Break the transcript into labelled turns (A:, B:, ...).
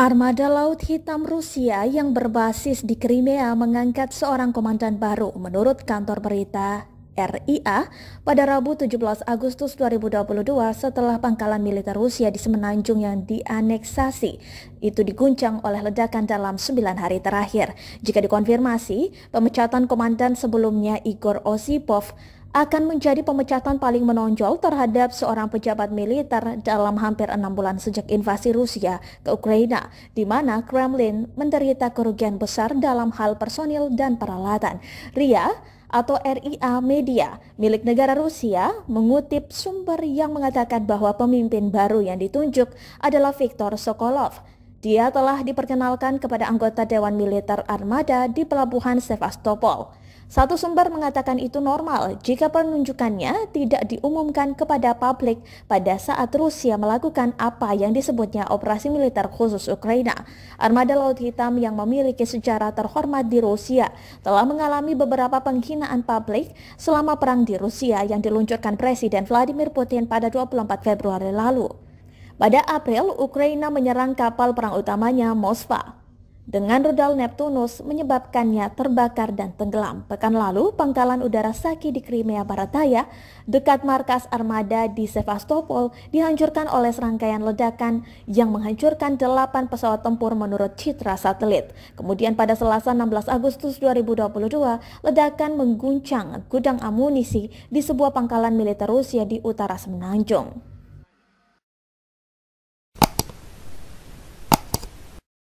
A: Armada Laut Hitam Rusia yang berbasis di Crimea mengangkat seorang komandan baru menurut kantor berita RIA pada Rabu 17 Agustus 2022 setelah pangkalan militer Rusia di Semenanjung yang dianeksasi itu diguncang oleh ledakan dalam 9 hari terakhir. Jika dikonfirmasi, pemecatan komandan sebelumnya Igor Osipov akan menjadi pemecatan paling menonjol terhadap seorang pejabat militer dalam hampir enam bulan sejak invasi Rusia ke Ukraina, di mana Kremlin menderita kerugian besar dalam hal personil dan peralatan. Ria atau RIA Media milik negara Rusia mengutip sumber yang mengatakan bahwa pemimpin baru yang ditunjuk adalah Viktor Sokolov. Dia telah diperkenalkan kepada anggota Dewan Militer Armada di pelabuhan Sevastopol. Satu sumber mengatakan itu normal jika penunjukannya tidak diumumkan kepada publik pada saat Rusia melakukan apa yang disebutnya operasi militer khusus Ukraina. Armada Laut Hitam yang memiliki sejarah terhormat di Rusia telah mengalami beberapa penghinaan publik selama perang di Rusia yang diluncurkan Presiden Vladimir Putin pada 24 Februari lalu. Pada April, Ukraina menyerang kapal perang utamanya Moskva dengan rudal Neptunus menyebabkannya terbakar dan tenggelam. Pekan lalu, pangkalan udara Saki di Crimea Barat Daya dekat markas armada di Sevastopol dihancurkan oleh serangkaian ledakan yang menghancurkan 8 pesawat tempur menurut citra satelit. Kemudian pada Selasa 16 Agustus 2022, ledakan mengguncang gudang amunisi di sebuah pangkalan militer Rusia di utara Semenanjung.